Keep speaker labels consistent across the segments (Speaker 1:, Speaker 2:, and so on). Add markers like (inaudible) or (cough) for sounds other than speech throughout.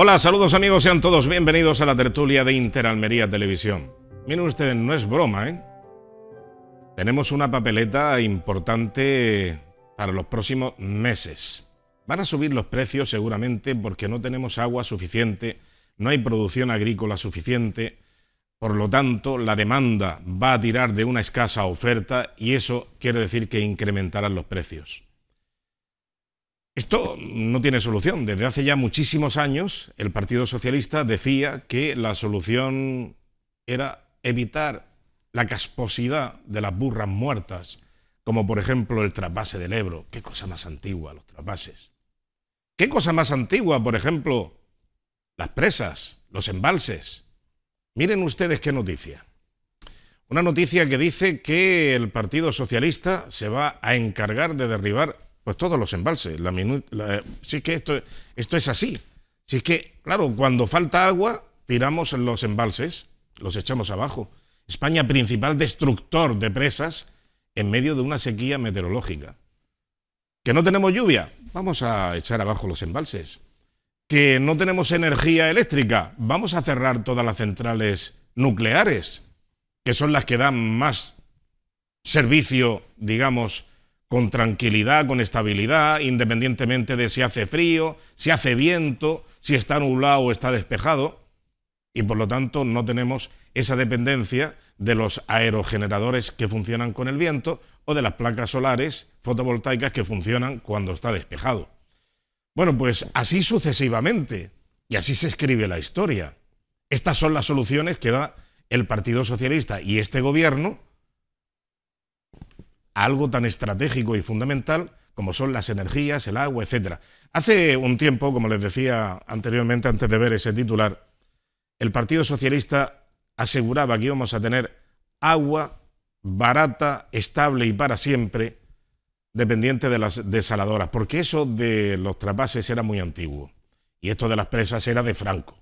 Speaker 1: Hola, saludos amigos, sean todos bienvenidos a la tertulia de Interalmería Televisión. Miren ustedes, no es broma, ¿eh? Tenemos una papeleta importante para los próximos meses. Van a subir los precios seguramente porque no tenemos agua suficiente, no hay producción agrícola suficiente, por lo tanto la demanda va a tirar de una escasa oferta y eso quiere decir que incrementarán los precios. Esto no tiene solución. Desde hace ya muchísimos años el Partido Socialista decía que la solución era evitar la casposidad de las burras muertas, como por ejemplo el trapase del Ebro. Qué cosa más antigua los trapases. Qué cosa más antigua, por ejemplo, las presas, los embalses. Miren ustedes qué noticia. Una noticia que dice que el Partido Socialista se va a encargar de derribar pues todos los embalses. La eh, que esto, esto es así. Si es que, claro, cuando falta agua, tiramos los embalses, los echamos abajo. España, principal destructor de presas en medio de una sequía meteorológica. Que no tenemos lluvia, vamos a echar abajo los embalses. Que no tenemos energía eléctrica, vamos a cerrar todas las centrales nucleares, que son las que dan más servicio, digamos, con tranquilidad, con estabilidad, independientemente de si hace frío, si hace viento, si está nublado o está despejado, y por lo tanto no tenemos esa dependencia de los aerogeneradores que funcionan con el viento o de las placas solares fotovoltaicas que funcionan cuando está despejado. Bueno, pues así sucesivamente, y así se escribe la historia. Estas son las soluciones que da el Partido Socialista y este gobierno algo tan estratégico y fundamental como son las energías, el agua, etc. Hace un tiempo, como les decía anteriormente, antes de ver ese titular, el Partido Socialista aseguraba que íbamos a tener agua barata, estable y para siempre, dependiente de las desaladoras, porque eso de los trapases era muy antiguo y esto de las presas era de Franco.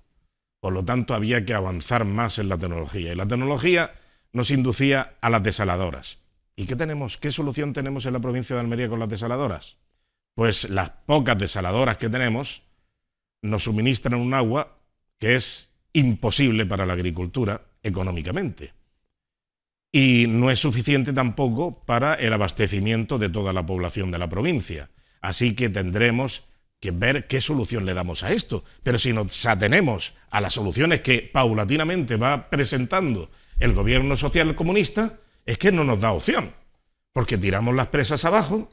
Speaker 1: Por lo tanto, había que avanzar más en la tecnología y la tecnología nos inducía a las desaladoras. ¿Y qué tenemos? ¿Qué solución tenemos en la provincia de Almería con las desaladoras? Pues las pocas desaladoras que tenemos nos suministran un agua que es imposible para la agricultura económicamente. Y no es suficiente tampoco para el abastecimiento de toda la población de la provincia. Así que tendremos que ver qué solución le damos a esto. Pero si nos atenemos a las soluciones que paulatinamente va presentando el gobierno social comunista, es que no nos da opción, porque tiramos las presas abajo,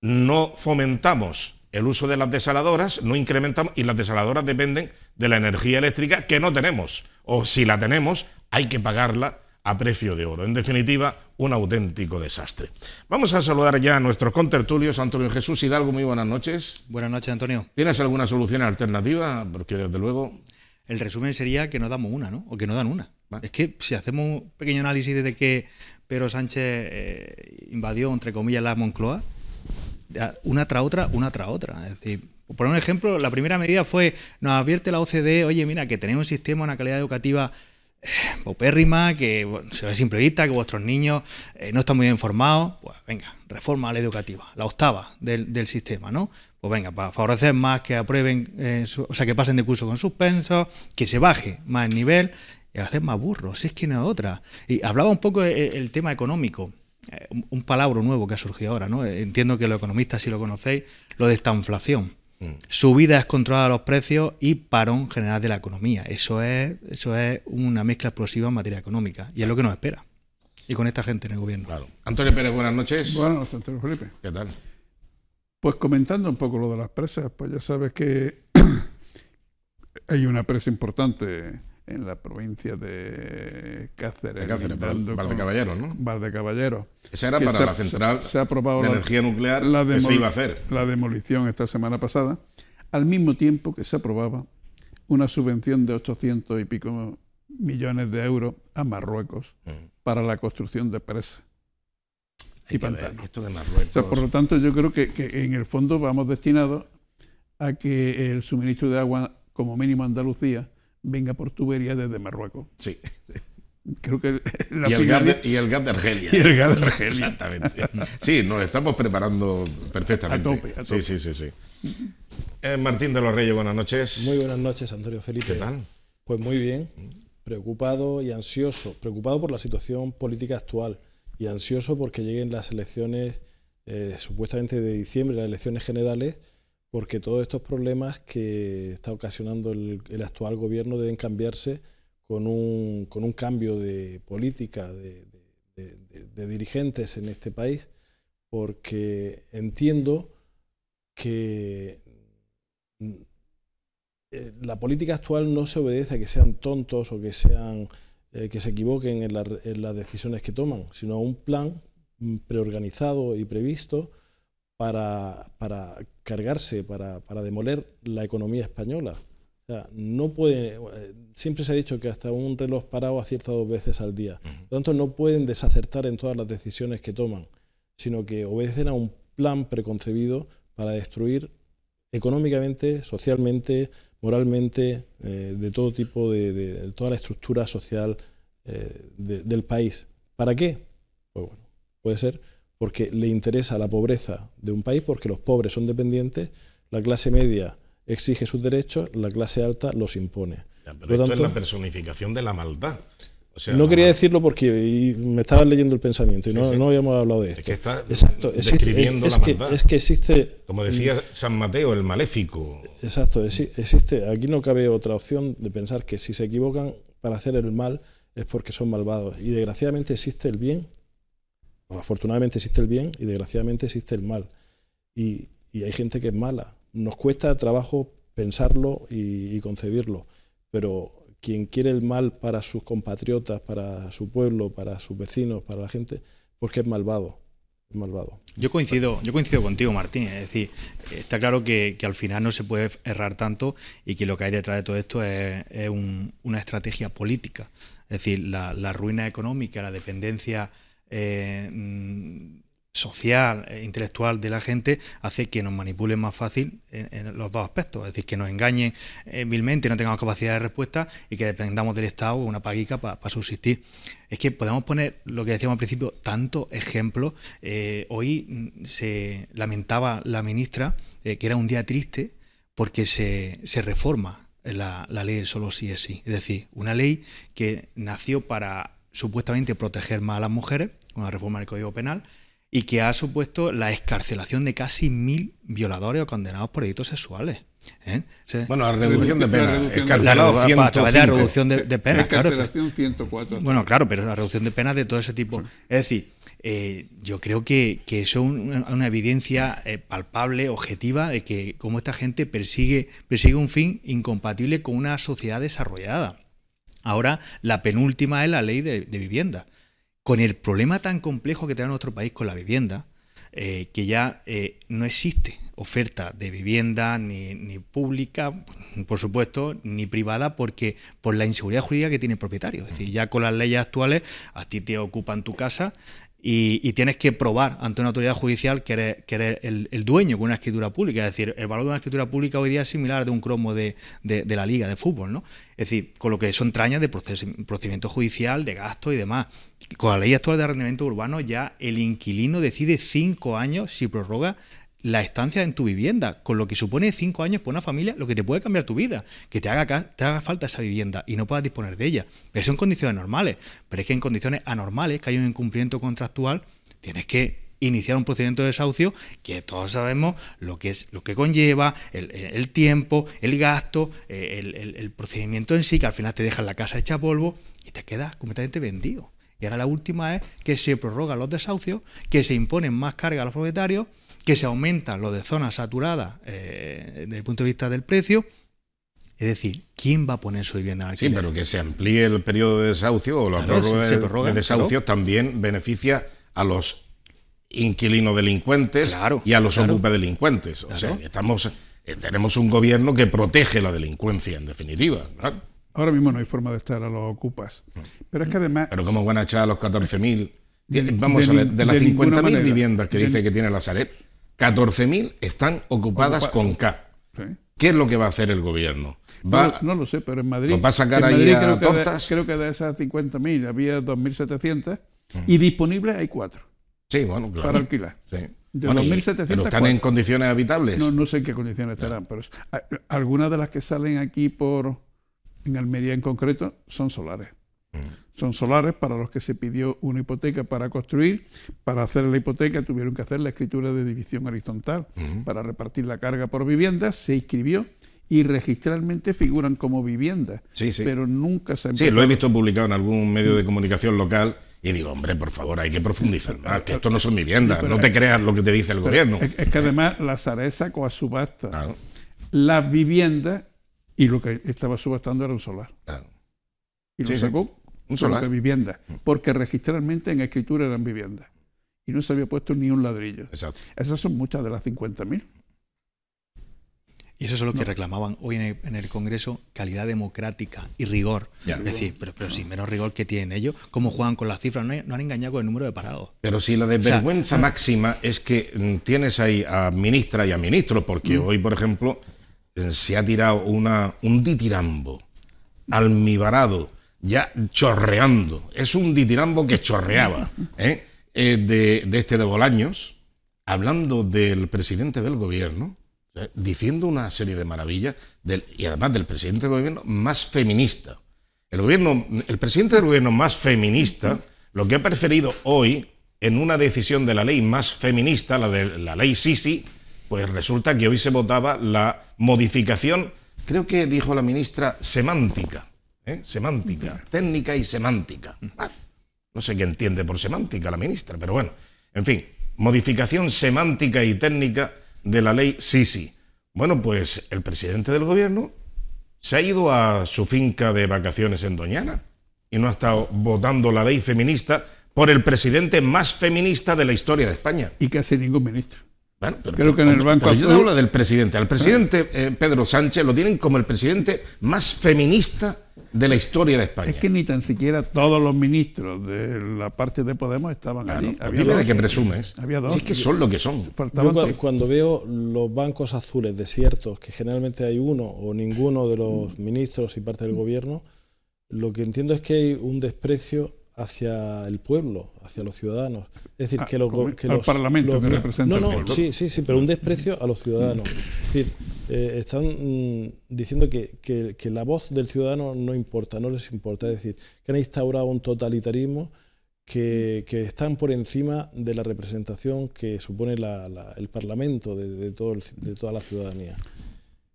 Speaker 1: no fomentamos el uso de las desaladoras, no incrementamos, y las desaladoras dependen de la energía eléctrica que no tenemos, o si la tenemos, hay que pagarla a precio de oro. En definitiva, un auténtico desastre. Vamos a saludar ya a nuestros contertulios, Antonio Jesús
Speaker 2: Hidalgo, muy buenas noches. Buenas noches, Antonio. ¿Tienes alguna solución alternativa? Porque desde luego... El resumen sería que no damos una, ¿no? O que no dan una. Es que si hacemos un pequeño análisis desde que Pedro Sánchez eh, invadió, entre comillas, la Moncloa, una tras otra, una tras otra. Es decir, por un ejemplo, la primera medida fue, nos advierte la OCDE, oye, mira, que tenemos un sistema, una calidad educativa eh, popérrima, que se ve simple vista, que vuestros niños eh, no están muy bien formados, pues venga, reforma la educativa, la octava del, sistema, ¿no? Pues venga, para favorecer más que aprueben, o sea, que pasen de curso con suspensos, que se baje más el nivel y a más burros, si es que no es otra. Y hablaba un poco eh, eh, el, tema económico, eh, un, palabro palabra nuevo que ha surgido ahora, ¿no? Entiendo que los economistas, si lo conocéis, lo de esta inflación. Mm. Subida descontrolada de los precios y parón general de la economía. Eso es, eso es una mezcla explosiva en materia económica y es lo que nos espera. Y con esta gente en el gobierno.
Speaker 1: Antonio Pérez, buenas noches. Buenas noches, Antonio Felipe. ¿Qué tal?
Speaker 3: Pues comentando un poco lo de las presas, pues ya sabes que (clears throat) hay una presa importante en la provincia de Cáceres. De de Caballeros, ¿no? Bar de Esa era para la central de energía nuclear la que se iba a hacer. La demolición esta semana pasada, al mismo tiempo que se aprobaba una subvención de 800 y pico millones de euros a Marruecos mm. para la construcción de presas y pantanos. por lo tanto, yo creo que en el fondo vamos destinados a que el suministro de agua, como mínimo Andalucía, venga por tubería desde Marruecos. Sí. Creo que la y, el y, el gas de, Argelia. (laughs)
Speaker 1: el Exactamente. Sí, nos estamos preparando perfectamente.
Speaker 4: Sí, sí, sí. sí. Eh, Martín de los Reyes, buenas noches. Muy buenas noches, Antonio Felipe. ¿Qué tal? Pues muy bien, preocupado y ansioso. Preocupado por la situación política actual y ansioso porque lleguen las elecciones eh, supuestamente de diciembre, las elecciones generales, porque todos estos problemas que está ocasionando el, actual gobierno deben cambiarse con un, cambio de política, de, dirigentes en este país, porque entiendo que mm, eh, la política actual no se obedece a que sean tontos o que, sean, eh, que se equivoquen en, en las decisiones que toman, sino a un plan mm, preorganizado y previsto para, para cargarse, para, para demoler la economía española. no puede, siempre se ha dicho que hasta un reloj parado acierta dos veces al día. Por lo tanto, no pueden desacertar en todas las decisiones que toman, sino que obedecen a un plan preconcebido para destruir económicamente, socialmente, moralmente, eh, de todo tipo, de, toda la estructura social eh, del país. ¿Para qué? Pues bueno, puede ser porque le interesa la pobreza de un país, porque los pobres son dependientes, la clase media exige sus derechos, la clase alta los impone. pero esto es la
Speaker 1: personificación de la maldad. no quería
Speaker 4: decirlo porque me estaba leyendo el pensamiento y no, habíamos hablado de esto. Es que exacto, describiendo la maldad. Es que existe...
Speaker 1: Como decía San Mateo, el maléfico.
Speaker 4: Exacto, existe... Aquí no cabe otra opción de pensar que si se equivocan para hacer el mal es porque son malvados. Y desgraciadamente existe el bien Afortunadamente existe el bien y desgraciadamente existe el mal. Y, hay gente que es mala. Nos cuesta trabajo pensarlo y, concebirlo, pero quien quiere el mal para sus compatriotas, para su pueblo, para sus vecinos, para la gente, porque es malvado. Es malvado.
Speaker 2: Yo coincido, yo coincido contigo, Martín. Es decir, está claro que, al final no se puede errar tanto y que lo que hay detrás de todo esto es, una estrategia política. Es decir, la ruina económica, la dependencia eh, mm, social e intelectual de la gente hace que nos manipulen más fácil en, los dos aspectos, es decir, que nos engañen eh, vilmente, no tengamos capacidad de respuesta y que dependamos del Estado o una paguica para subsistir. Es que podemos poner lo que decíamos al principio, tanto ejemplos. hoy mm, se lamentaba la ministra que era un día triste porque se, reforma la, la ley del solo sí es sí, es decir, una ley que nació para supuestamente proteger más a las mujeres, con la reforma del Código Penal, y que ha supuesto la escarcelación de casi mil violadores o condenados por delitos sexuales. ¿eh? bueno, la reducción de pena. La reducción de, penas, claro. Bueno, claro, pero la reducción de penas de todo ese tipo. Es decir, eh, yo creo que, eso es una evidencia eh, palpable, objetiva, de que cómo esta gente persigue, persigue un fin incompatible con una sociedad desarrollada. Ahora la penúltima es la ley de, vivienda. Con el problema tan complejo que tiene nuestro país con la vivienda, eh, que ya eh, no existe oferta de vivienda ni, pública, por supuesto, ni privada, porque por la inseguridad jurídica que tiene el propietario. Es decir, ya con las leyes actuales, a ti te ocupan tu casa y, tienes que probar ante una autoridad judicial que eres, el, dueño con una escritura pública. Es decir, el valor de una escritura pública hoy día es similar de un cromo de, la liga de fútbol, ¿no? Es decir, con lo que son trañas de procedimiento judicial, de gasto y demás. Con la ley actual de arrendamiento urbano ya el inquilino decide cinco años si prorroga la estancia en tu vivienda, con lo que supone cinco años por una familia, lo que te puede cambiar tu vida, que te haga, te haga falta esa vivienda y no puedas disponer de ella. Pero son condiciones normales. Pero es que en condiciones anormales, que hay un incumplimiento contractual, tienes que iniciar un procedimiento de desahucio que todos sabemos lo que es lo que conlleva el, tiempo el gasto eh, el, procedimiento en sí que al final te dejan la casa hecha polvo y te quedas completamente vendido y ahora la última es que se prorrogan los desahucios que se imponen más carga a los propietarios que se aumenta lo de zona saturada eh, desde el punto de vista del precio. Es decir, ¿quién va a poner su vivienda en alquiler? Sí, pero
Speaker 1: que se amplíe el periodo de desahucio o los desahucios de desahucio también beneficia a los inquilinos delincuentes y a los ocupa delincuentes. O sea, estamos, eh, tenemos un gobierno que protege la delincuencia, en definitiva.
Speaker 3: Ahora mismo no hay forma de estar a los ocupas. Mm. Pero es que además.
Speaker 1: Pero como van a echar a los 14.000? Eh, vamos a ver, de las 50.000 viviendas que dice que tiene la Sareb. 14.000 están ocupadas con K. ¿Qué es lo que va a hacer el gobierno? no,
Speaker 3: lo sé, pero en Madrid. va a sacar creo, que de, creo que de esas 50.000 había 2.700 mm. y disponibles hay 4 Sí, bueno, Para alquilar. 2.700. ¿Pero están en condiciones habitables? No, no sé en qué condiciones estarán, pero algunas de las que salen aquí por. en Almería en concreto son solares. Son solares para los que se pidió una hipoteca para construir. Para hacer la hipoteca tuvieron que hacer la escritura de división horizontal. Para repartir la carga por viviendas se inscribió y registralmente figuran como viviendas. Sí, sí. Pero nunca se... Sí, lo he visto
Speaker 1: publicado en algún medio de comunicación local y digo, hombre, por favor, hay que profundizar más, que esto no son viviendas, no te creas lo que te dice el gobierno. Es,
Speaker 3: que además la Sarez sacó a subasta las viviendas y lo que estaba subastando era un solar y lo sacó un solo de vivienda, mm. porque registralmente en escritura eran viviendas y no se había puesto ni un ladrillo. Exacto. Esas son muchas de las 50.000.
Speaker 2: Y eso es lo que reclamaban hoy en el, Congreso, calidad democrática y rigor. Es decir, pero, pero sin menos rigor que tienen ellos, cómo juegan con las cifras, no, han engañado con el número de parados. Pero si la desvergüenza
Speaker 1: máxima es que mm, tienes ahí a ministra y a ministro, porque mm. hoy, por ejemplo, eh, se ha tirado una, un ditirambo almibarado ya chorreando. Es un ditirambo que chorreaba ¿eh? Eh, de, este de Bolaños, hablando del presidente del gobierno, ¿eh? diciendo una serie de maravillas, y además del presidente del gobierno más feminista. El, gobierno, el presidente del gobierno más feminista, lo que ha preferido hoy en una decisión de la ley más feminista, la de la ley Sisi, pues resulta que hoy se votaba la modificación, creo que dijo la ministra, semántica ¿eh? semántica, técnica y semántica. Mm. Ah, no sé qué entiende por semántica la ministra, pero bueno. En fin, modificación semántica y técnica de la ley Sisi. Bueno, pues el presidente del gobierno se ha ido a su finca de vacaciones en Doñana y no ha estado votando la ley feminista por el presidente más feminista de la historia de España. Y casi ningún ministro. Bueno, Creo que en el Banco Yo hablo del
Speaker 3: presidente. Al presidente
Speaker 1: ¿Eh? Eh, Pedro Sánchez lo tienen como el presidente más feminista de la historia de España. Es
Speaker 3: que ni tan siquiera todos los ministros de la parte de Podemos estaban claro, allí. Había de que presumes. Había dos. es que son lo que son. Yo
Speaker 4: cuando, veo los bancos azules desiertos, que generalmente hay uno o ninguno de los ministros y parte del gobierno, lo que entiendo es que hay un desprecio hacia el pueblo, hacia los ciudadanos. Es decir, ah, que, los, que Parlamento que representa no, no, Sí, sí, sí, pero un desprecio a los ciudadanos. Es decir, eh, están mm, diciendo que, la voz del ciudadano no importa, no les importa. Es decir, que han instaurado un totalitarismo que, están por encima de la representación que supone el Parlamento de, todo de, toda la ciudadanía.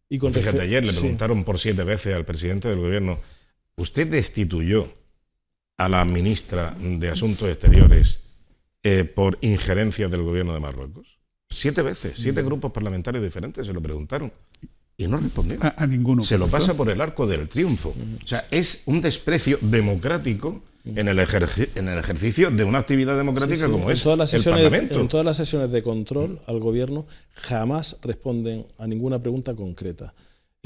Speaker 4: Y Fíjate, ayer le preguntaron
Speaker 1: por siete veces al presidente del gobierno, ¿usted destituyó a la ministra de Asuntos Exteriores eh, por injerencias del gobierno de Marruecos? siete veces, siete grupos parlamentarios diferentes se lo preguntaron y no respondieron, A,
Speaker 3: ninguno. Se lo pasa por
Speaker 1: el arco del triunfo. O sea, es un desprecio democrático en el, en el ejercicio de una actividad democrática como en es todas las sesiones, En
Speaker 4: todas las sesiones de control al gobierno jamás responden a ninguna pregunta concreta.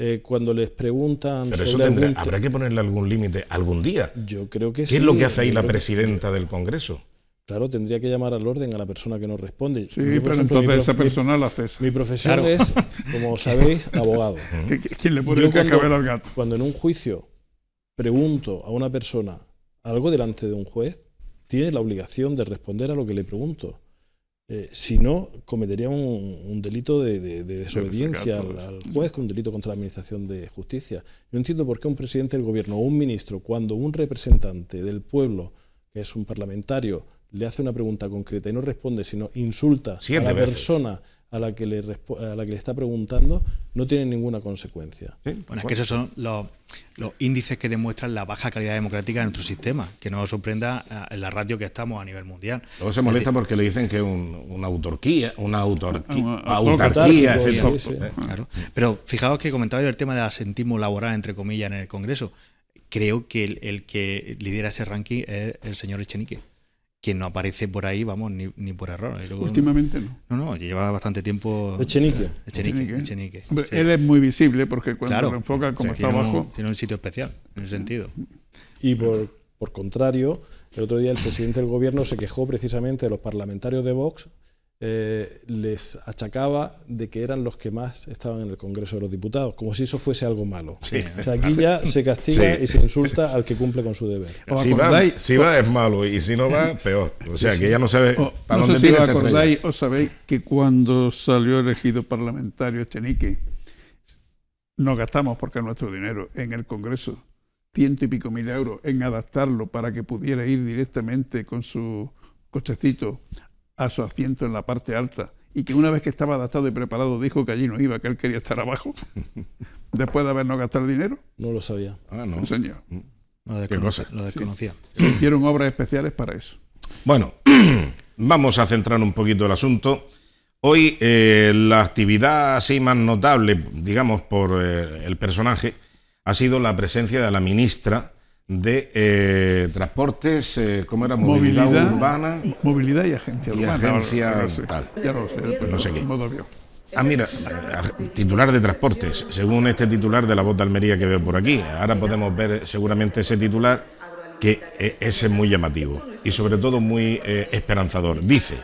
Speaker 4: Eh, cuando les preguntan Pero eso tendrá, habrá que ponerle algún límite algún día. Yo creo que sí. ¿Qué es lo que hace ahí la presidenta del Congreso? Claro, tendría que llamar al orden a la persona que no responde. Sí, pero entonces esa persona la cesa. Mi profesión es, como sabéis, (laughs) abogado. ¿Quién le pone el que cuando, al gato? Cuando en un juicio pregunto a una persona algo delante de un juez, tiene la obligación de responder a lo que le pregunto. Eh, si no, cometería un, delito de, desobediencia al, al, juez, un delito contra la Administración de Justicia. Yo entiendo por qué un presidente del gobierno o un ministro, cuando un representante del pueblo, que es un parlamentario, le hace una pregunta concreta y no responde, sino insulta a la persona a la, que le a la que le está preguntando, no tiene ninguna consecuencia.
Speaker 2: Bueno, es que esos son los, índices que demuestran la baja calidad democrática de nuestro sistema, que no nos sorprenda en la radio que estamos a nivel mundial. Luego se molesta porque le dicen que es una autarquía, una autarquía, ¿eh? Pero fijaos que comentaba yo el tema del asentismo laboral, entre comillas, en el Congreso. Creo que el, el que lidera ese ranking es el señor Echenique quien no aparece por ahí, vamos, ni, ni por error. Últimamente no. no. No, lleva bastante tiempo. Echenique. Eh, Echenique. Echenique.
Speaker 3: Él es muy visible porque cuando lo enfoca, como está tiene abajo. Un,
Speaker 2: tiene un sitio especial,
Speaker 4: en ese sentido. Y por, por contrario, el otro día el presidente del gobierno se quejó precisamente de los parlamentarios de Vox eh, les achacaba de que eran los que más estaban en el Congreso de los Diputados, como si eso fuese algo malo. O sea, aquí ya se castiga y se insulta al que cumple con su deber. Si va, es
Speaker 1: malo y si no va, peor. O sea, que ya no se ve no sé si os este
Speaker 3: o sabéis que cuando salió elegido parlamentario Echenique, este nos gastamos, porque nuestro dinero, en el Congreso, ciento y pico mil euros en adaptarlo para que pudiera ir directamente con su cochecito a su asiento en la parte alta y que una vez que estaba adaptado y preparado dijo que allí no iba, que él quería estar abajo, (laughs) después de habernos gastado el dinero? No lo sabía. Ah, no. Señor. Mm. Lo, cosa lo desconocía. Hicieron obras especiales para eso.
Speaker 1: Bueno, (clears throat) vamos a centrar un poquito el asunto. Hoy eh, la actividad así más notable, digamos, por eh, el personaje, ha sido la presencia de la ministra de eh, transportes, eh, ¿cómo era? Movilidad,
Speaker 3: urbana. Movilidad y agencia y agencia tal. Ya no sé,
Speaker 1: Ah, mira, titular de transportes, según este titular de la voz de Almería que veo por aquí. Ahora podemos ver eh, seguramente ese titular, que es muy llamativo y sobre todo muy esperanzador. Dice,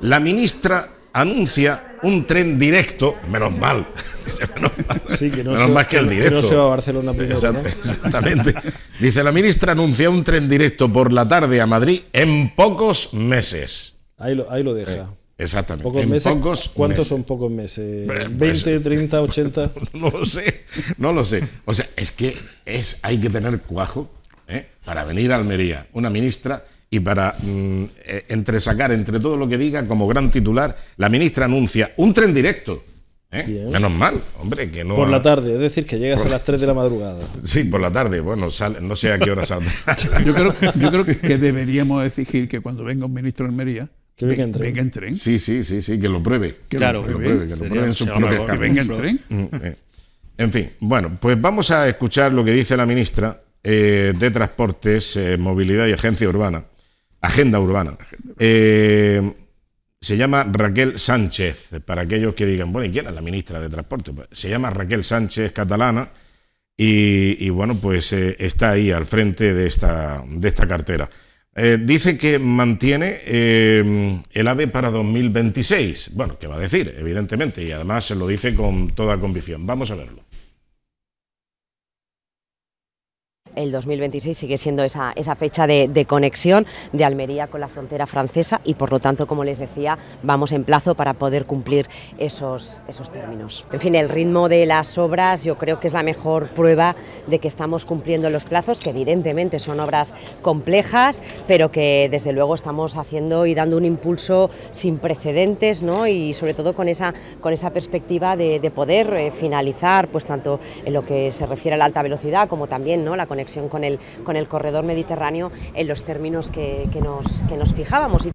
Speaker 1: la ministra anuncia un tren directo, menos mal,
Speaker 4: sí, que no más (laughs) que, el directo. no se va a Barcelona primero. Exactamente.
Speaker 1: Dice, la ministra anuncia un tren directo por la tarde a Madrid en pocos meses.
Speaker 4: Ahí lo, eh, deja. Exactamente. Pocos ¿Cuántos son pocos meses? ¿20, 30, 80? No lo sé,
Speaker 1: no lo sé. O sea, es que es, hay que tener cuajo ¿eh? para venir a Almería, una ministra, y para mm, eh, entresacar entre todo lo que diga como gran titular, la ministra anuncia un tren directo.
Speaker 3: ¿Eh?
Speaker 4: Menos mal,
Speaker 1: hombre, que no. Por la
Speaker 3: tarde, es decir, que llegas a las 3 de la madrugada.
Speaker 1: Sí, por la tarde, bueno, sale, no sé a qué hora salga.
Speaker 3: (laughs) yo, creo, que deberíamos exigir que cuando venga un ministro de Almería. Que venga en tren.
Speaker 1: Sí, sí, sí, sí, que lo pruebe. Que lo pruebe, que lo pruebe en sus Que venga en tren. Mm, eh. En fin, bueno, pues vamos a escuchar lo que dice la ministra eh, de Transportes, Movilidad y Agencia Urbana. Agenda Urbana. Agenda urbana se llama Raquel Sánchez, para aquellos que digan, bueno, ¿y quién es la ministra de Transporte? Pues, se llama Raquel Sánchez, catalana, y, bueno, pues eh, está ahí al frente de esta, de esta cartera. Eh, dice que mantiene eh, el AVE para 2026. Bueno, ¿qué va a decir? Evidentemente, y además se lo dice con toda convicción. Vamos a verlo.
Speaker 5: el 2026 sigue siendo esa, fecha de, conexión de Almería con la frontera francesa y por lo tanto, como les decía, vamos en plazo para poder cumplir esos, esos términos. En fin, el ritmo de las obras yo creo que es la mejor prueba de que estamos cumpliendo los plazos, que evidentemente son obras complejas, pero que desde luego estamos haciendo y dando un impulso sin precedentes ¿no? y sobre todo con esa, con esa perspectiva de, poder eh, finalizar pues tanto en lo que se refiere a la alta velocidad como también ¿no? la conexión con el, con el corredor mediterráneo en los términos que, nos, que nos fijábamos.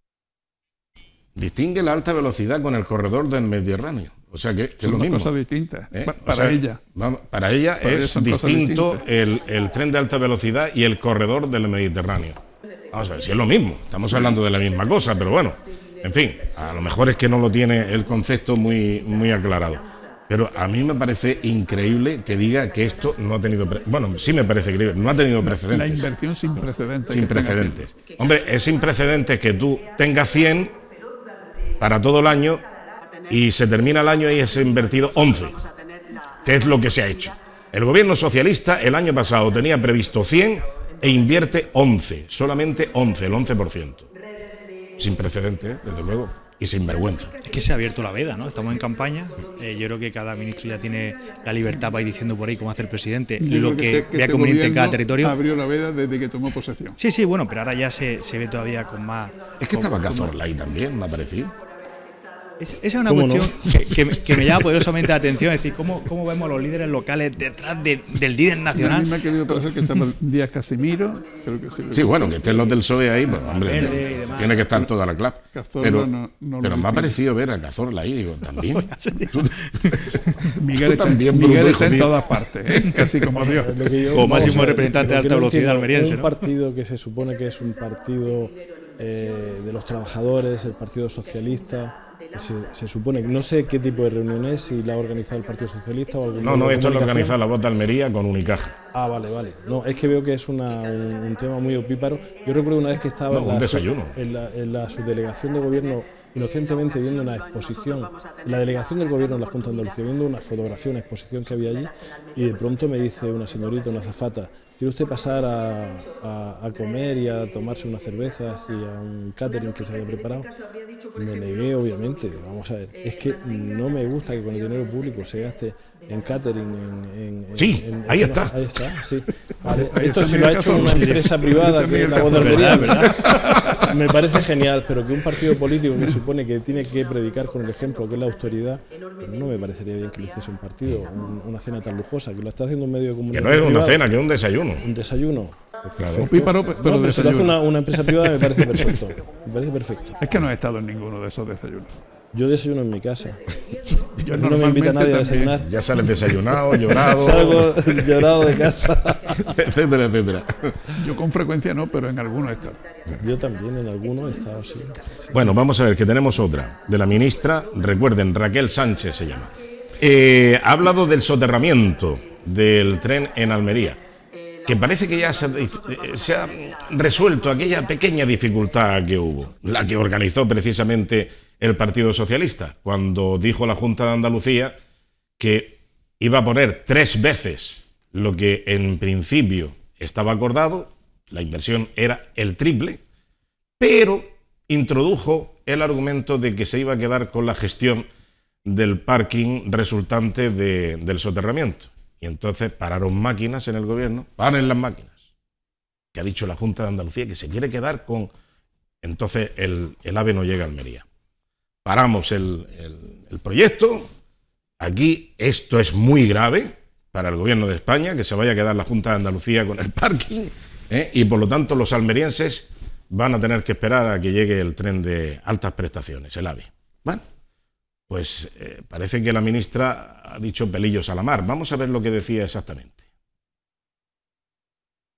Speaker 1: Distingue la alta velocidad con el corredor del Mediterráneo. O sea que, es lo mismo. Eh, para, ella. para ella. es distinto el, tren de alta velocidad y el corredor del Mediterráneo. Vamos a ver, si es lo mismo, estamos hablando de la misma cosa, pero bueno, en fin, a lo mejor es que no lo tiene el concepto muy, muy aclarado. Pero a mí me parece increíble que diga que esto no ha tenido. Bueno, sí me parece increíble, no ha tenido precedentes. La
Speaker 3: inversión sin precedentes. Sin precedentes.
Speaker 1: Hombre, es sin precedentes que tú tengas 100 para todo el año y se termina el año y es invertido 11, que es lo que se ha hecho. El gobierno socialista el año pasado tenía previsto 100 e invierte 11, solamente 11, el 11%. Sin precedentes, desde luego y sin vergüenza
Speaker 2: Es que se ha abierto la veda, ¿no? Estamos en campaña. Eh, yo creo que cada ministro ya tiene la libertad para ir diciendo por ahí cómo hacer presidente, lo este- que, vea este conveniente en cada territorio. Abrió la veda desde que tomó posesión. Sí, sí, bueno, pero ahora ya se, ve todavía con más. Es que estaba Cazorla ahí también, me ha parecido esa es una cuestión que, me, llama poderosamente la atención, es decir, ¿cómo, cómo vemos a los líderes locales detrás del líder nacional? me ha querido parecer que estamos Díaz Casimiro, creo que sí. Sí, bueno, que
Speaker 1: estén los del PSOE ahí, pues, hombre, tiene que estar toda la clap. pero, no, pero me ha parecido ver a Cazorla ahí, digo, también. (laughs)
Speaker 2: (laughs) Miguel, está, también Miguel está en todas partes, ¿eh? casi como (laughs) Dios. o máximo o representante de alta velocidad almeriense. un
Speaker 4: partido que se supone que es un partido eh, de los trabajadores, el Partido Socialista se, supone, no sé qué tipo de reunión es, si la ha organizado el Partido Socialista o algún No, no, esto lo organizado
Speaker 1: la voz de Almería con Unicaja.
Speaker 4: Ah, vale, vale. No, es que veo que es un, tema muy opíparo. Yo recuerdo una vez que estaba en, la, en la subdelegación de gobierno inocentemente viendo una exposición, la delegación del gobierno en la Junta de Andalucía, viendo una fotografía, una exposición que había allí, y de pronto me dice una señorita, una azafata, ¿quiere usted pasar a, a, comer y a tomarse unas cervezas y a un catering que se haya preparado? Me negué, obviamente, vamos a ver, es que no me gusta que con el dinero público se gaste en catering, sí, ahí está. ahí está, sí. esto se lo ha hecho una empresa privada que la voz ¿verdad? me parece genial, pero que un partido político que supone que tiene que predicar con el ejemplo, que es la autoridad, no me parecería bien que le hiciese un partido, una cena tan lujosa, que lo está haciendo un medio de comunicación. Que no es una cena, que es un desayuno. Un desayuno pero, no, si lo hace una, empresa privada me parece (laughs) perfecto. Me parece perfecto. Es que no he estado en ninguno de esos desayunos. Yo desayuno en mi casa. (laughs) no me invita nadie a desayunar. Ya sales
Speaker 1: desayunado, (laughs) llorado. Salgo llorado de casa. etcétera, etcétera.
Speaker 3: Yo con frecuencia no, pero en algunos he estado. Yo también en algunos he estado, sí.
Speaker 1: Bueno, vamos a ver, que tenemos otra. De la ministra, recuerden, Raquel Sánchez se llama. Eh, ha hablado del soterramiento del tren en Almería que parece que ya se, ha resuelto aquella pequeña dificultad que hubo, la que organizó precisamente el Partido Socialista, cuando dijo la Junta de Andalucía que iba a poner tres veces lo que en principio estaba acordado, la inversión era el triple, pero introdujo el argumento de que se iba a quedar con la gestión del parking resultante del soterramiento. Y entonces pararon máquinas en el gobierno, paren las máquinas, que ha dicho la Junta de Andalucía que se quiere quedar con... Entonces el, AVE no llega a Almería. Paramos el, proyecto, aquí esto es muy grave para el gobierno de España, que se vaya a quedar la Junta de Andalucía con el (laughs) parking, ¿eh? y por lo tanto los almerienses van a tener que esperar a que llegue el tren de altas prestaciones, el AVE pues eh, parece que la ministra ha dicho pelillos a la mar. Vamos a ver lo que decía exactamente.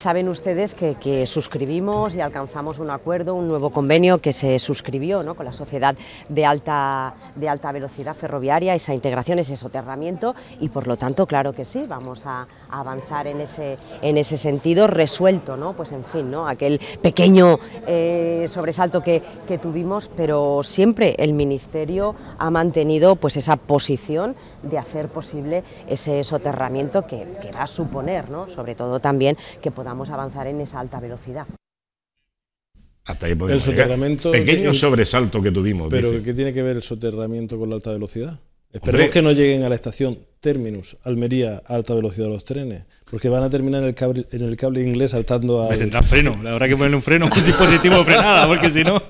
Speaker 5: Saben ustedes que, suscribimos y alcanzamos un acuerdo, un nuevo convenio que se suscribió con la Sociedad de alta, de alta Velocidad Ferroviaria, esa integración, ese soterramiento y por lo tanto, claro que sí, vamos a, avanzar en ese, en ese sentido resuelto, ¿no? pues en fin, ¿no? aquel pequeño eh, sobresalto que, tuvimos, pero siempre el Ministerio ha mantenido pues, esa posición de hacer posible ese soterramiento que, va a suponer, ¿no? sobre todo también que vamos a avanzar en esa alta velocidad.
Speaker 1: Hasta ahí podemos el Pequeño sobresalto que tuvimos. Pero
Speaker 4: ¿qué tiene que ver el soterramiento con la alta velocidad? Esperemos que no lleguen a la estación Terminus, Almería, alta velocidad los trenes, porque van a terminar en el cable, en el cable inglés saltando a. Al... Tendrá freno, habrá que ponerle un freno, un dispositivo de frenada, porque si no.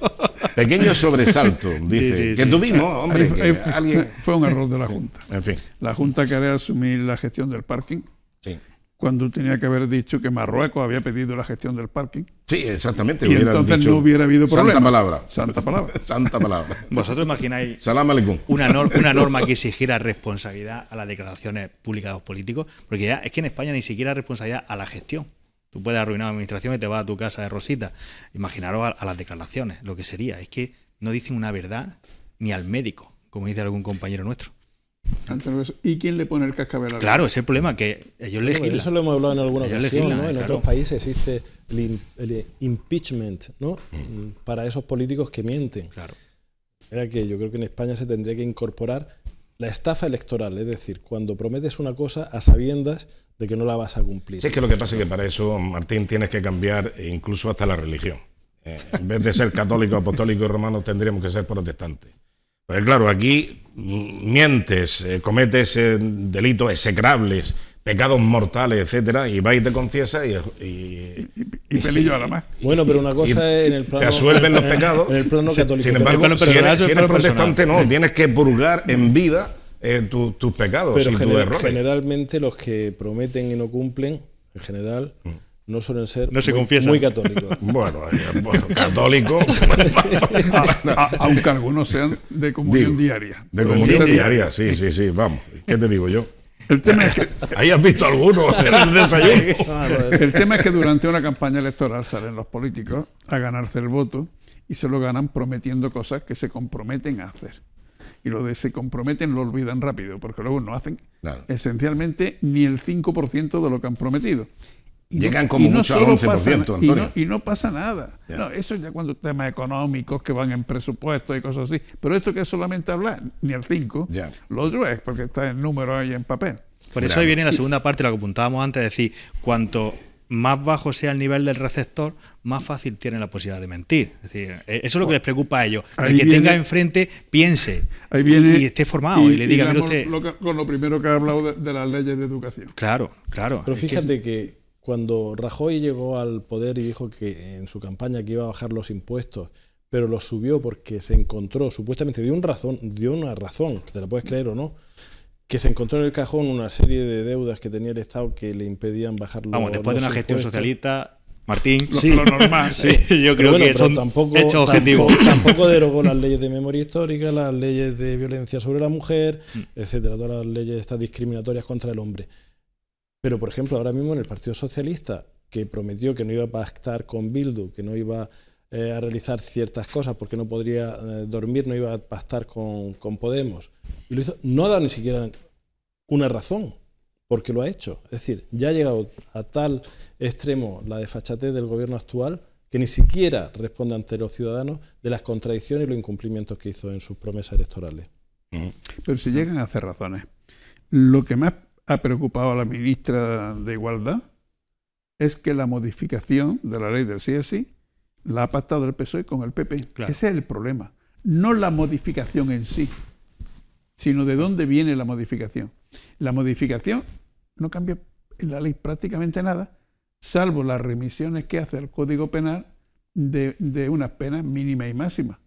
Speaker 4: Pequeño sobresalto, dice. que tuvimos, hombre. Fue,
Speaker 3: fue un error de la Junta. En fin. La Junta quería asumir la gestión del parking. Sí cuando tenía que haber dicho que Marruecos había pedido la gestión del parking. Sí, exactamente. Y entonces no hubiera habido problema. Santa palabra.
Speaker 2: Santa palabra. (laughs) Santa palabra. (laughs) Vosotros imagináis una, norma, una (laughs) norma que exigiera responsabilidad a las declaraciones públicas de los políticos, porque ya es que en España ni siquiera responsabilidad a la gestión. Tú puedes arruinar la administración y te vas a tu casa de Rosita. Imaginaros a las declaraciones, lo que sería. Es que no dicen una verdad ni al médico, como dice algún compañero nuestro.
Speaker 3: ¿Y quién le pone el cascabel al Claro, ese es problema, que ellos eso lo hemos hablado en alguna
Speaker 2: ocasión,
Speaker 4: ¿no? En otros países existe el, eh, impeachment, ¿no? Mm. Para esos políticos que mienten. Claro. Era que yo creo que en España se tendría que incorporar la estafa electoral, es decir, cuando prometes una cosa a sabiendas de que no la vas a cumplir. Sí,
Speaker 1: es que lo que pasa es que para eso, Martín, tienes que cambiar incluso hasta la religión. Eh, en vez de ser católico, apostólico y romano tendríamos que ser protestantes. Pues claro, aquí mientes, eh, cometes eh, delitos execrables, pecados mortales, etcétera, y vas y te confiesas y, y, pelillo además.
Speaker 4: (laughs) Bueno, pero una
Speaker 2: cosa es en el plano... Te asuelven los pecados. (laughs) En el plano católico. Sin embargo, el si eres, protestante, no,
Speaker 1: tienes que purgar en vida eh, tus pecados y errores.
Speaker 4: Generalmente los que prometen y no cumplen, en general... Mm no suelen ser muy, católicos. (laughs) bueno, eh, bueno católicos. (laughs) aunque algunos sean de comunión diaria. De comunión diaria, sí, sí, sí, vamos. ¿Qué
Speaker 3: te digo yo? El tema es que. (laughs) Ahí has visto algunos en el ah, eh. el tema es que durante una campaña electoral salen los políticos a ganarse el voto y se lo ganan prometiendo cosas que se comprometen a hacer. Y lo de se comprometen lo olvidan rápido, porque luego no hacen esencialmente ni el 5% de lo que han prometido.
Speaker 5: Llegan como y mucho no al 11%, Y no,
Speaker 3: pasa nada. No, eso ya cuando temas económicos que van en presupuesto y cosas así. Pero esto que es solamente hablar, ni el 5, lo otro es porque está en número
Speaker 2: ahí en papel. Por eso ahí viene la segunda parte, la que apuntábamos antes, es decir, cuanto más bajo sea el nivel del receptor, más fácil tiene la posibilidad de mentir. Es decir, e, eso es lo que les preocupa a ellos. el que tenga enfrente piense y, esté formado y, le diga, usted. con lo
Speaker 3: primero que ha hablado de, las leyes de educación.
Speaker 2: Claro,
Speaker 4: claro. Pero fíjate que, cuando Rajoy llegó al poder y dijo que en su campaña que iba a bajar los impuestos, pero los subió porque se encontró, supuestamente dio, razón, una razón, que te la puedes mm. creer o no, que se encontró en el cajón una serie de deudas que tenía el Estado que le impedían bajar los impuestos. Vamos, después de una gestión socialista, Martín, lo, normal, sí. (laughs) yo creo que tampoco, hechos (laughs) Tampoco, derogó las leyes de memoria histórica, las leyes de violencia sobre la mujer, mm. etcétera, todas las leyes estas discriminatorias contra el hombre. Pero, por ejemplo, ahora mismo en el Partido Socialista, que prometió que no iba a pactar con Bildu, que no iba eh, a realizar ciertas cosas porque no podría eh, dormir, no iba a pactar con, con, Podemos, y lo hizo, no ha dado ni siquiera una razón porque lo ha hecho. Es decir, ya ha llegado a tal extremo la desfachatez del gobierno actual que ni siquiera responde ante los ciudadanos de las contradicciones
Speaker 3: y los incumplimientos que hizo en sus promesas electorales. Pero si llegan a hacer razones, lo que más ha preocupado a la ministra de Igualdad es que la modificación de la ley del CSI la ha pactado el PSOE con el PP. Ese es el problema. No la modificación en sí, sino de dónde viene la modificación. La modificación no cambia en la ley prácticamente nada, salvo las remisiones que hace el Código Penal de, de unas penas mínimas y máximas.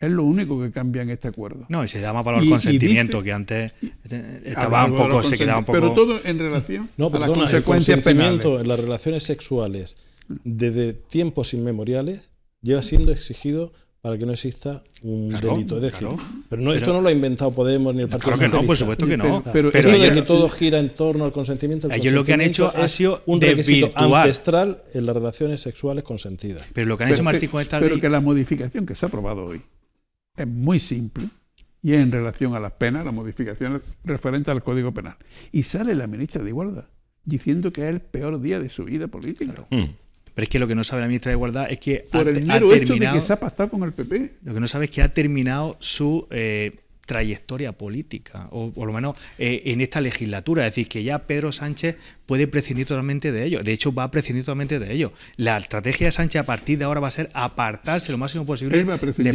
Speaker 3: Es lo único que cambia en este acuerdo. No, y se llama para el consentimiento,
Speaker 2: que antes este, estaba un poco, se quedaba un poco. Pero todo en relación no, a las consecuencias el consentimiento en las
Speaker 4: relaciones sexuales desde tiempos inmemoriales lleva siendo exigido para que no exista un delito. de decir, pero, esto no lo ha inventado Podemos ni el Partido claro que no, por supuesto que no. Pero, que todo gira en torno al consentimiento, ellos lo que han hecho ha sido un requisito ancestral
Speaker 3: en las relaciones sexuales consentidas. Pero
Speaker 4: lo que han hecho Martí con esta Pero que la modificación
Speaker 3: que se ha aprobado hoy es muy simple y es en relación a las penas, las modificaciones referentes al Código Penal. Y sale la ministra de Igualdad diciendo que es el peor día de su vida
Speaker 2: política. Hmm. Pero es que lo que no sabe la ministra de Igualdad es que Por ha, hecho terminado, de que se ha con el PP. Lo que no sabe es que ha terminado su eh, trayectoria política, o por lo menos eh, en esta legislatura. Es decir, que ya Pedro Sánchez puede prescindir totalmente de ello. De hecho, va a prescindir totalmente de ello. La estrategia de Sánchez a partir de ahora va a ser apartarse lo máximo posible de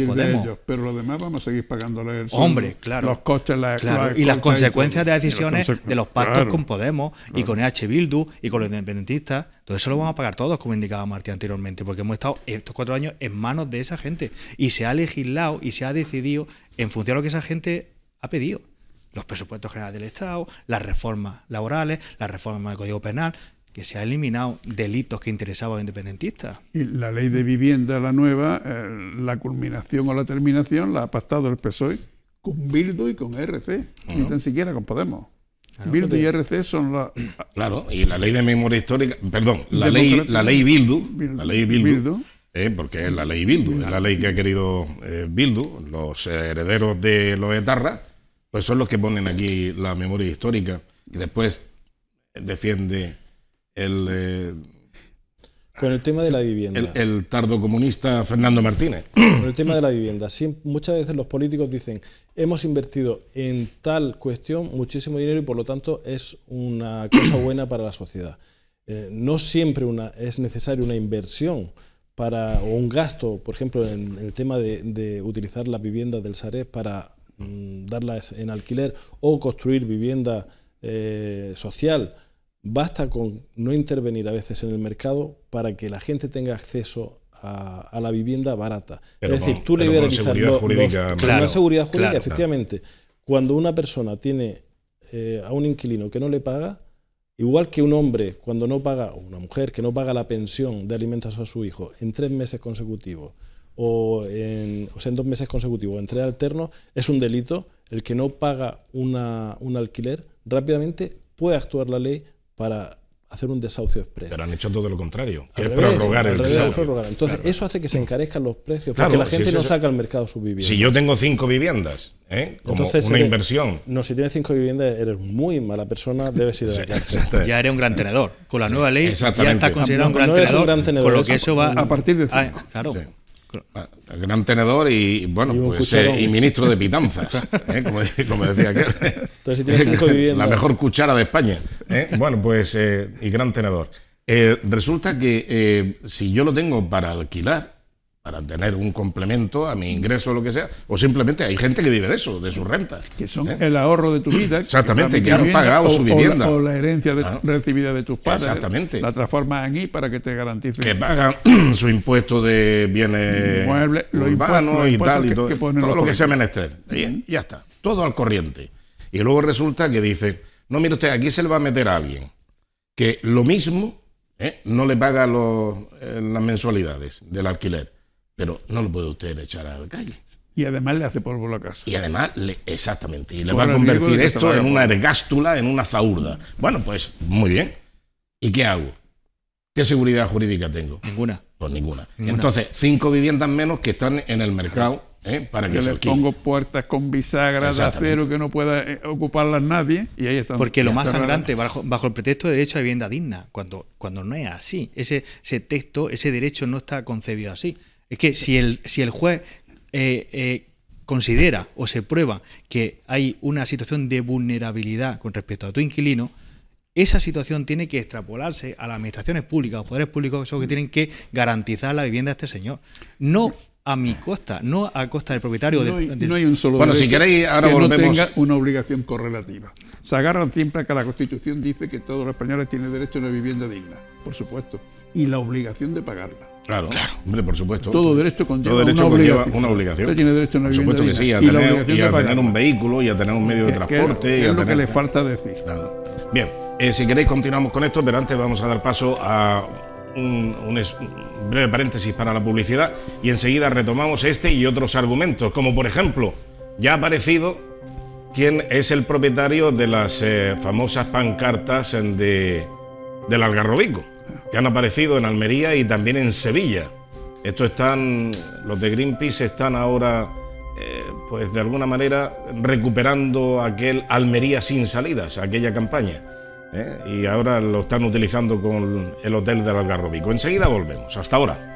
Speaker 2: Podemos. ellos,
Speaker 3: pero lo demás vamos a seguir pagándole el Hombre, claro. Los costes, las, claro. Y las
Speaker 2: consecuencias de las decisiones de los pactos con Podemos y con EH Bildu y con los independentistas. Todo eso lo vamos a pagar todos, como indicaba Martín anteriormente, porque hemos estado estos cuatro años en manos de esa gente. Y se ha legislado y se ha decidido en función de lo que esa gente ha pedido. Los presupuestos generales del Estado, las reformas laborales, las reformas del Código Penal, que se ha eliminado delitos que interesaban a los independentistas.
Speaker 3: Y la ley de vivienda, la nueva, eh, la culminación o la terminación la ha pactado el PSOE
Speaker 2: con Bildu y con e RC. ni tan siquiera
Speaker 3: con Podemos. Bildu y RC e son la...
Speaker 1: Claro, y la ley de memoria histórica, perdón, la, ley, la Bildu, la ley Bildu eh, porque es la ley Bildu, es la ley que ha querido eh, Bildu, los herederos de los etarras, pues son los que ponen aquí la memoria histórica, y después defiende el... Eh,
Speaker 4: con el tema de la vivienda.
Speaker 1: El, tardo comunista Fernando Martínez.
Speaker 4: Con el tema de la vivienda. muchas veces los políticos dicen, hemos invertido en tal cuestión muchísimo dinero y por lo tanto es una cosa buena para la sociedad. no siempre es necesaria una inversión para, o un gasto, por ejemplo, en, el tema de, utilizar las viviendas del Sareb para mm, darlas en alquiler o construir vivienda eh, social. Basta con no intervenir a veces en el mercado para que la gente tenga acceso a, la vivienda barata. es decir, tú liberalizas con seguridad jurídica, claro, seguridad jurídica, efectivamente. Cuando una persona tiene eh, a un inquilino que no le paga, Igual que un hombre cuando no paga, o una mujer que no paga la pensión de alimentos a su hijo en tres meses consecutivos, o en, o sea, en dos meses consecutivos, en tres alternos, es un delito. El que no paga una, un alquiler rápidamente puede actuar la ley para hacer un desahucio expreso. Pero han hecho todo lo contrario, que es prorrogar el desahucio. Entonces, eso hace que se encarezcan los precios, porque la gente no saca al mercado sus viviendas. Si yo tengo cinco
Speaker 2: viviendas
Speaker 4: ¿eh? Como Entonces, una inversión. No, si tienes cinco viviendas, eres muy mala persona, debes ir a la (laughs) cárcel.
Speaker 2: ya eres un gran tenedor. Con la nueva ley ya estás considerado un, gran tenedor, Con lo que eso va. A partir de. Ah, cinco claro. Gran
Speaker 1: tenedor y, bueno, pues, eh, y ministro de pitanzas, (laughs) ¿eh? como, decía aquel. Entonces, si (laughs) la mejor cuchara de España. Bueno, pues, y gran tenedor. resulta que si yo lo tengo para alquilar, para tener un complemento a mi ingreso o lo que sea, o simplemente hay gente que vive de eso, de sus rentas.
Speaker 3: Que son ¿eh? el ahorro de tu vida. Exactamente, que, han pagado su vivienda. O la, herencia ah. recibida de tus padres. Exactamente. La transforman aquí para que te garantice. Que
Speaker 1: pagan (clears throat) su impuesto de bienes Muebles,
Speaker 3: los urbanos y tal, y todo, todo lo que sea menester. Bien, ya
Speaker 1: está, todo al corriente. Y luego resulta que dicen, no, mire usted, aquí se le va a meter a alguien que lo mismo ¿eh? no le paga eh, las mensualidades del alquiler pero no lo puede usted echar a la calle.
Speaker 3: Y además le hace polvo la casa. Y además, le, exactamente, y le va a convertir esto en
Speaker 1: una ergástula, en una zaurda. Bueno, pues muy bien. ¿Y qué hago? ¿Qué seguridad jurídica tengo? Ninguna. Pues ninguna. Entonces, cinco viviendas menos que están en el mercado
Speaker 2: ¿eh? para que, pongo puertas con bisagras de acero que no pueda eh, ocuparlas nadie y ahí están. Porque lo más adelante bajo, bajo el pretexto de derecho a vivienda digna, cuando, cuando no es así. Ese, ese texto, ese derecho no está concebido así. Es que si el, si el juez eh, eh, considera o se prueba que hay una situación de vulnerabilidad con respecto a tu inquilino, esa situación tiene que extrapolarse a las administraciones públicas, a los poderes públicos, que son los que tienen que garantizar la vivienda a este señor. No a mi costa, no a costa del propietario. No hay, un solo bueno, si queréis, ahora que volvemos. no tenga
Speaker 3: una obligación correlativa. Se agarran siempre a que la Constitución dice que todos los españoles tienen derecho a una vivienda digna, por supuesto, y la obligación de pagarla. Claro,
Speaker 1: Hombre, por supuesto. Todo derecho conlleva, una, obligación. tiene derecho a una Por supuesto que sí, a y tener, a tener un vehículo y a tener un medio de transporte. es lo que le
Speaker 3: falta decir.
Speaker 1: Bien, eh, si queréis continuamos con esto, pero antes vamos a dar paso a un, breve paréntesis para la publicidad y enseguida retomamos este y otros argumentos, como por ejemplo, ya ha aparecido quién es el propietario de las eh, famosas pancartas de, del Algarrobico que han aparecido en Almería y también en Sevilla. Esto están, los de Greenpeace están ahora, eh, pues de alguna manera, recuperando aquel Almería sin salidas, aquella campaña. ¿eh? Y ahora lo están utilizando con el Hotel del Algarrobico. Enseguida volvemos. Hasta ahora.